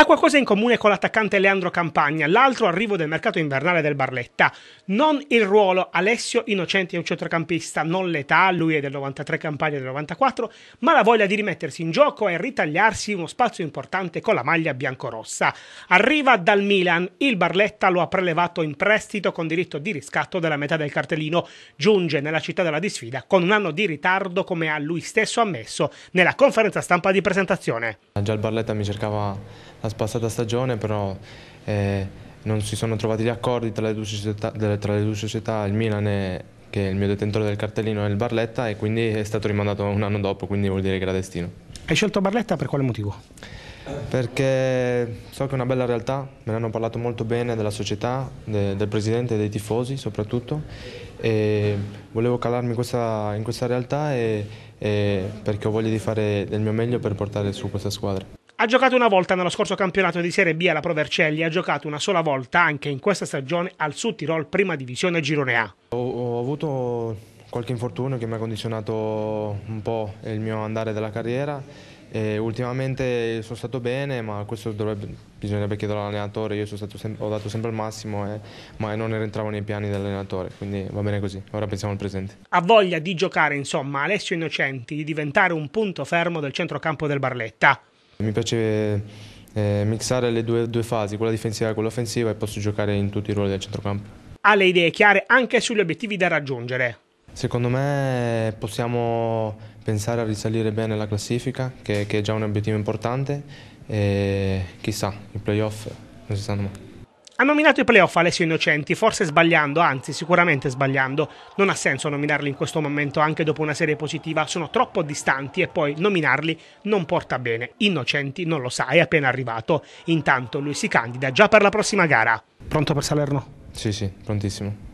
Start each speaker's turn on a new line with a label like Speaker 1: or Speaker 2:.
Speaker 1: Ha qualcosa in comune con l'attaccante Leandro Campagna, l'altro arrivo del mercato invernale del Barletta. Non il ruolo, Alessio Innocenti è un centrocampista, non l'età, lui è del 93 Campagna del 94, ma la voglia di rimettersi in gioco e ritagliarsi uno spazio importante con la maglia biancorossa. Arriva dal Milan, il Barletta lo ha prelevato in prestito con diritto di riscatto della metà del cartellino, giunge nella città della disfida con un anno di ritardo come ha lui stesso ammesso nella conferenza stampa di presentazione.
Speaker 2: Già il Barletta mi cercava La la passata stagione, però eh, non si sono trovati gli accordi tra le due società, tra le due società il Milan e che il mio detentore del cartellino è il Barletta e quindi è stato rimandato un anno dopo, quindi vuol dire che era destino.
Speaker 1: Hai scelto Barletta per quale motivo?
Speaker 2: perché so che è una bella realtà, me ne hanno parlato molto bene della società, de, del presidente e dei tifosi soprattutto e volevo calarmi questa, in questa realtà e, e perché ho voglia di fare del mio meglio per portare su questa squadra.
Speaker 1: Ha giocato una volta nello scorso campionato di Serie B alla Pro Vercelli, ha giocato una sola volta anche in questa stagione al Sud Tirol Prima Divisione Girone A.
Speaker 2: Ho, ho, avuto qualche infortunio che mi ha condizionato un po' il mio andare della carriera e ultimamente sono stato bene, ma questo dovrebbe, bisognerebbe chiedere all'allenatore. Io sem- ho dato sempre il massimo, e, eh, ma non entravo nei piani dell'allenatore, quindi va bene così. Ora pensiamo al presente.
Speaker 1: Ha voglia di giocare, insomma, Alessio Innocenti, di diventare un punto fermo del centrocampo del Barletta.
Speaker 2: Mi piace eh, mixare le due, due fasi, quella difensiva e quella offensiva, e posso giocare in tutti i ruoli del centrocampo.
Speaker 1: Ha le idee chiare anche sugli obiettivi da raggiungere.
Speaker 2: Secondo me possiamo pensare a risalire bene la classifica, che, che è già un obiettivo importante, e chissà, i playoff non si sanno mai.
Speaker 1: Ha nominato i playoff Alessio Innocenti, forse sbagliando, anzi sicuramente sbagliando. Non ha senso nominarli in questo momento anche dopo una serie positiva, sono troppo distanti e poi nominarli non porta bene. Innocenti non lo sa, è appena arrivato. Intanto lui si candida già per la prossima gara. Pronto per Salerno?
Speaker 2: Sì, sì, prontissimo.